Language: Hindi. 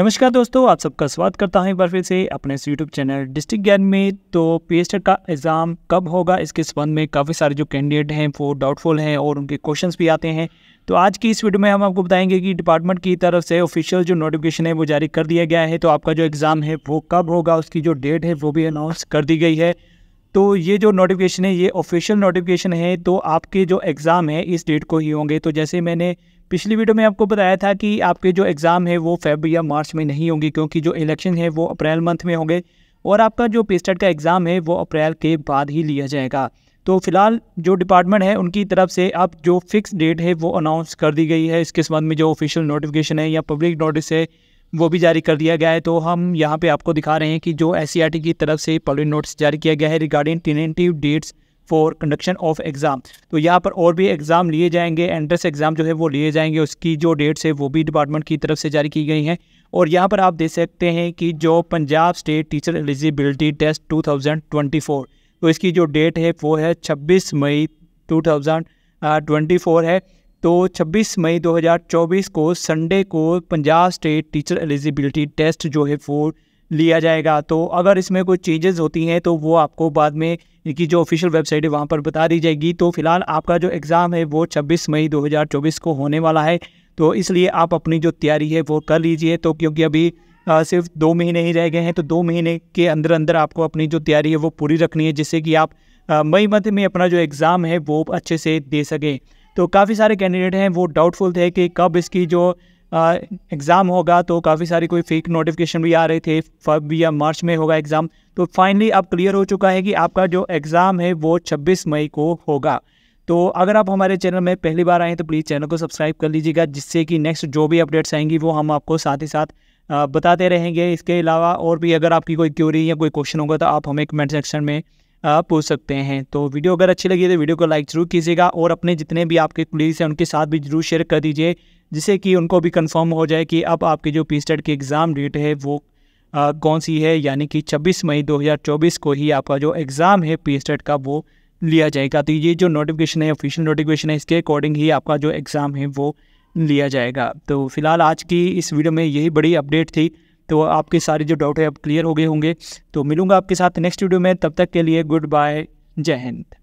नमस्कार दोस्तों आप सबका स्वागत करता हूं एक बार फिर से अपने इस यूट्यूब चैनल डिस्ट्रिक्ट ज्ञान में तो पी e का एग्ज़ाम कब होगा इसके संबंध में काफ़ी सारे जो कैंडिडेट हैं वो डाउटफुल हैं और उनके क्वेश्चंस भी आते हैं तो आज की इस वीडियो में हम आपको बताएंगे कि डिपार्टमेंट की तरफ से ऑफिशियल जो नोटिफिकेशन है वो जारी कर दिया गया है तो आपका जो एग्ज़ाम है वो कब होगा उसकी जो डेट है वो भी अनाउंस कर दी गई है तो ये जो नोटिफिकेशन है ये ऑफिशियल नोटिफिकेशन है तो आपके जो एग्ज़ाम है इस डेट को ही होंगे तो जैसे मैंने पिछली वीडियो में आपको बताया था कि आपके जो एग्ज़ाम है वो फेब या मार्च में नहीं होंगे क्योंकि जो इलेक्शन है वो अप्रैल मंथ में होंगे और आपका जो पेस्टेड का एग्ज़ाम है वो अप्रैल के बाद ही लिया जाएगा तो फिलहाल जो डिपार्टमेंट है उनकी तरफ से अब जो फिक्स डेट है वो अनाउंस कर दी गई है इसके संबंध में जो ऑफिशियल नोटिफिकेशन है या पब्लिक नोटिस है वो भी जारी कर दिया गया है तो हम यहाँ पे आपको दिखा रहे हैं कि जो एस e की तरफ से पब्लिक नोटिस जारी किया गया है regarding tentative dates for conduction of exam तो यहाँ पर और भी एग्ज़ाम लिए जाएंगे एंट्रेंस एग्ज़ाम जो है वो लिए जाएंगे उसकी जो डेट्स है वो भी डिपार्टमेंट की तरफ से जारी की गई हैं और यहाँ पर आप देख सकते हैं कि जो Punjab state teacher eligibility test 2024 तो इसकी जो डेट है वो है 26 मई 2024 है तो 26 मई 2024 को संडे को Punjab state teacher eligibility test जो है फोर लिया जाएगा तो अगर इसमें कुछ चेंजेस होती हैं तो वो आपको बाद में इनकी जो ऑफिशियल वेबसाइट है वहाँ पर बता दी जाएगी तो फिलहाल आपका जो एग्ज़ाम है वो 26 मई 2024 को होने वाला है तो इसलिए आप अपनी जो तैयारी है वो कर लीजिए तो क्योंकि अभी आ, सिर्फ दो महीने ही रह गए हैं तो दो महीने के अंदर अंदर आपको अपनी जो तैयारी है वो पूरी रखनी है जिससे कि आप मई मध्य में अपना जो एग्ज़ाम है वो अच्छे से दे सकें तो काफ़ी सारे कैंडिडेट हैं वो डाउटफुल थे कि कब इसकी जो एग्ज़ाम होगा तो काफ़ी सारी कोई फेक नोटिफिकेशन भी आ रहे थे फब या मार्च में होगा एग्ज़ाम तो फाइनली अब क्लियर हो चुका है कि आपका जो एग्ज़ाम है वो 26 मई को होगा तो अगर आप हमारे चैनल में पहली बार आए तो प्लीज़ चैनल को सब्सक्राइब कर लीजिएगा जिससे कि नेक्स्ट जो भी अपडेट्स आएंगी वो हम आपको साथ ही साथ बताते रहेंगे इसके अलावा और भी अगर आपकी कोई क्यूरी या कोई क्वेश्चन होगा तो आप हमें कमेंट सेक्शन में पूछ सकते हैं तो वीडियो अगर अच्छी लगी तो वीडियो को लाइक ज़रूर कीजिएगा और अपने जितने भी आपके कुलीस हैं उनके साथ भी ज़रूर शेयर कर दीजिए जिससे कि उनको भी कंफर्म हो जाए कि अब आपके जो पी की एग्ज़ाम डेट है वो आ, कौन सी है यानी कि 26 मई 2024 को ही आपका जो एग्ज़ाम है पी का वो लिया जाएगा तो ये जो नोटिफिकेशन है ऑफिशियल नोटिफिकेशन है इसके अकॉर्डिंग ही आपका जो एग्ज़ाम है वो लिया जाएगा तो फिलहाल आज की इस वीडियो में यही बड़ी अपडेट थी तो आपके सारे जो डाउट है अब क्लियर हो गए होंगे तो मिलूंगा आपके साथ नेक्स्ट वीडियो में तब तक के लिए गुड बाय जय हिंद